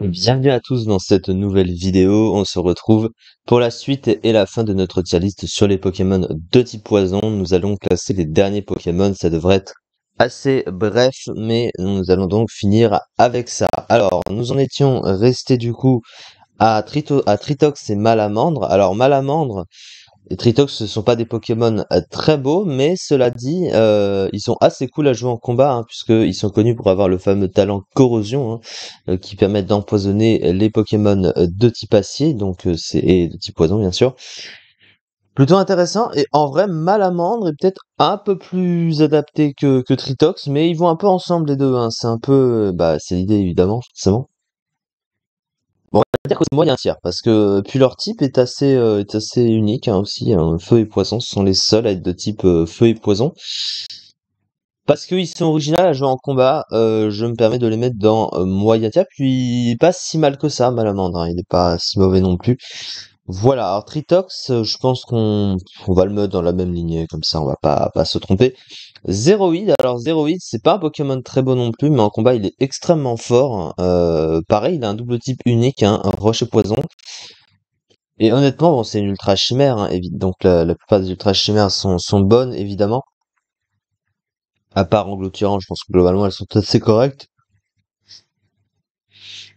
Bienvenue à tous dans cette nouvelle vidéo. On se retrouve pour la suite et la fin de notre tier sur les Pokémon de type poison. Nous allons classer les derniers Pokémon. Ça devrait être assez bref, mais nous allons donc finir avec ça. Alors, nous en étions restés du coup à, à Tritox et Malamandre. Alors, Malamandre, les Tritox, ne sont pas des Pokémon euh, très beaux, mais cela dit, euh, ils sont assez cool à jouer en combat, hein, puisqu'ils sont connus pour avoir le fameux talent corrosion, hein, euh, qui permet d'empoisonner les Pokémon de type acier, donc c'est et de type poison bien sûr. Plutôt intéressant et en vrai Malamandre est peut-être un peu plus adapté que, que Tritox, mais ils vont un peu ensemble les deux. Hein. C'est un peu, bah c'est l'idée évidemment forcément. Bon, on va dire que c'est moyen tiers, parce que puis leur type est assez, euh, est assez unique hein, aussi. Hein. Feu et poisson, ce sont les seuls à être de type euh, feu et poison. Parce qu'ils sont originaux à jouer en combat, euh, je me permets de les mettre dans moyen tiers, puis il est pas si mal que ça, Malamandre, hein. il n'est pas si mauvais non plus. Voilà, alors Tritox, euh, je pense qu'on va le mettre dans la même lignée, comme ça on va pas, se tromper. Zeroid. alors Zéroïde, c'est pas un Pokémon très beau non plus, mais en combat il est extrêmement fort. Euh, pareil, il a un double type unique, hein, un roche et poison. Et honnêtement, bon, c'est une ultra chimère, hein, donc la, plupart des ultra chimères sont, bonnes évidemment. À part en je pense que globalement elles sont assez correctes.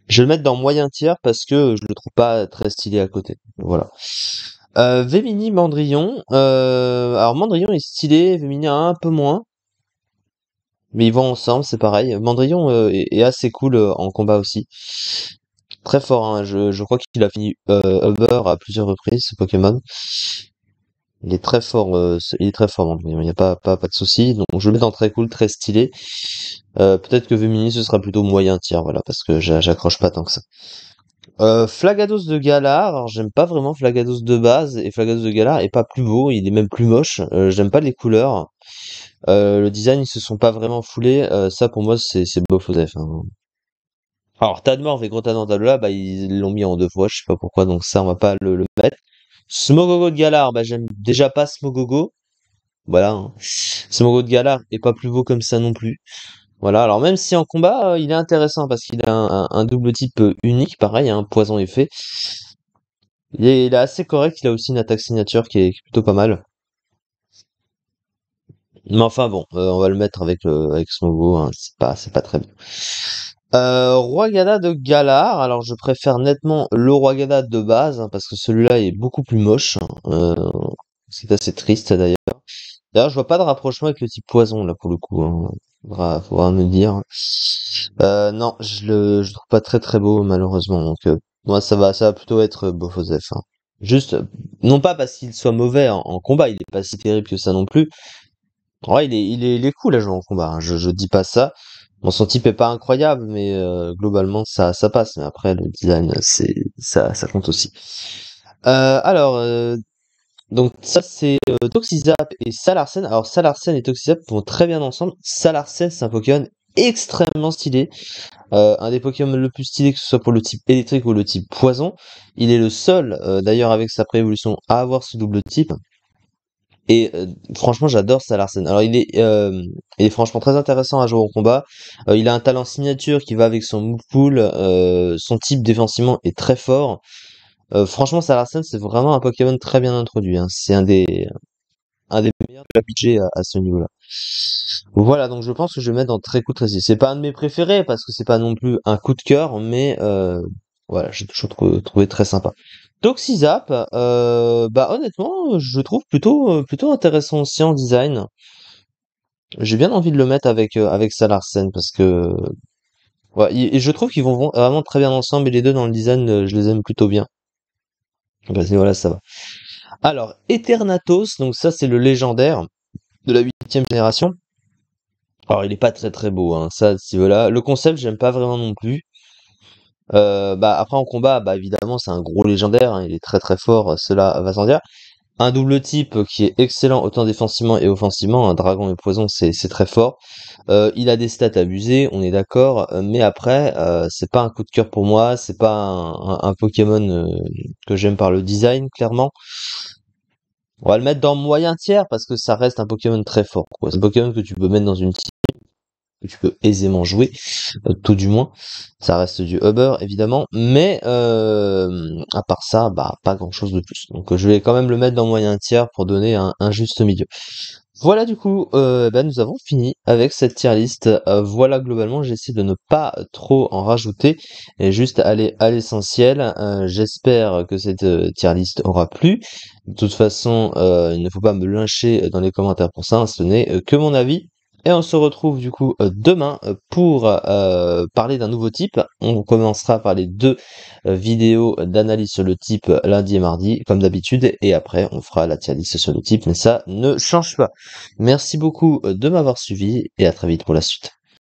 Je vais le mettre dans moyen tiers parce que je le trouve pas très stylé à côté. Voilà. Euh, Vémini Mandrillon. Euh, alors Mandrillon est stylé, Vémini un peu moins. Mais ils vont ensemble, c'est pareil. Mandrillon euh, est, assez cool euh, en combat aussi. Très fort, hein, je, crois qu'il a fini euh, Uber à plusieurs reprises, ce Pokémon. Il est très fort, euh, il est très fort en Il n'y a pas, pas, pas de souci. Donc je le mets dans très cool, très stylé. Euh, peut-être que Vemini ce sera plutôt moyen tiers, voilà, parce que j'accroche pas tant que ça. Euh, Flagados de Galar, j'aime pas vraiment Flagados de base et Flagados de Galar est pas plus beau, il est même plus moche. j'aime pas les couleurs, le design ils se sont pas vraiment foulés. ça pour moi c'est c'est bof aux F, hein. Alors Tadmorf et Grotanandalola, bah ils l'ont mis en deux fois, je sais pas pourquoi, donc ça on va pas le mettre. Smogogo de Galar, bah, j'aime déjà pas Smogogo. Voilà. Hein. Smogogo de Galar est pas plus beau comme ça non plus. Voilà, alors même si en combat, euh, il est intéressant parce qu'il a un, double type euh, unique, pareil, un hein, poison effet. Il est, assez correct, il a aussi une attaque signature qui est, plutôt pas mal. Mais enfin bon, euh, on va le mettre avec, Smogogo, avec hein, c'est pas, pas très bien. Euh, roi Gada de Galar, alors je préfère nettement le Roi Gada de base, hein, parce que celui-là est beaucoup plus moche. Hein. Euh, c'est assez triste d'ailleurs. D'ailleurs, je vois pas de rapprochement avec le type poison là pour le coup. Hein. Faudra, me dire. Euh, non, je le je trouve pas très très beau malheureusement. Donc euh, moi ça va ça va plutôt être Bofosef. Hein. Juste non pas parce qu'il soit mauvais en, combat, il est pas si terrible que ça non plus. Ouais, il est il est cool là en combat. Je je dis pas ça. Bon, son type est pas incroyable, mais euh, globalement, ça, ça passe. Mais après, le design, c'est, ça, ça compte aussi. Euh, alors, euh, donc ça, c'est Toxizap et Salarsen. Alors, Salarsen et Toxizap vont très bien ensemble. Salarsen, c'est un Pokémon extrêmement stylé. un des Pokémon le plus stylé, que ce soit pour le type électrique ou le type poison. Il est le seul, d'ailleurs, avec sa préévolution, à avoir ce double type. Et euh, franchement, j'adore Salarsen. Alors, euh, il est, franchement très intéressant à jouer au combat. Euh, il a un talent signature qui va avec son move pool. son type défensivement est très fort. franchement, Salarsen, c'est vraiment un Pokémon très bien introduit. Hein. C'est un des, un des meilleurs de la à, ce niveau-là. Voilà, donc je pense que je vais mettre en très coup de C'est pas un de mes préférés parce que c'est pas non plus un coup de cœur, mais voilà, j'ai toujours trouvé très sympa. Toxizap, euh, bah honnêtement, je trouve plutôt euh, plutôt intéressant aussi en design. J'ai bien envie de le mettre avec euh, avec Salarsen parce que ouais, et je trouve qu'ils vont vraiment très bien ensemble et les deux dans le design, euh, je les aime plutôt bien. Bah, voilà, ça va. Alors Eternatos, donc ça c'est le légendaire de la huitième génération. Alors il est pas très très beau, hein, ça si voilà. Le concept j'aime pas vraiment non plus. Euh, bah, après en combat, bah, évidemment, c'est un gros légendaire, hein, il est très très fort, euh, cela va sans dire. Un double type qui est excellent autant défensivement et offensivement, un dragon et poison, c'est très fort. Euh, il a des stats abusées, on est d'accord, mais après, c'est pas un coup de cœur pour moi, c'est pas un, Pokémon que j'aime par le design, clairement. On va le mettre dans moyen tiers parce que ça reste un Pokémon très fort. C'est un Pokémon que tu peux mettre dans une que tu peux aisément jouer, euh, tout du moins. Ça reste du Uber évidemment, mais euh, à part ça, bah pas grand chose de plus. Donc je vais quand même le mettre dans moyen tiers pour donner un, juste milieu. Voilà du coup, euh, bah, nous avons fini avec cette tier list. voilà globalement, j'essaie de ne pas trop en rajouter et juste aller à l'essentiel. J'espère que cette tier list aura plu. De toute façon, il ne faut pas me lyncher dans les commentaires pour ça, ce n'est que mon avis. Et on se retrouve du coup euh, demain pour euh, parler d'un nouveau type. On commencera par les deux euh, vidéos d'analyse sur le type lundi et mardi, comme d'habitude. Et après, on fera la sur le type. Mais ça ne change pas. Merci beaucoup de m'avoir suivi et à très vite pour la suite.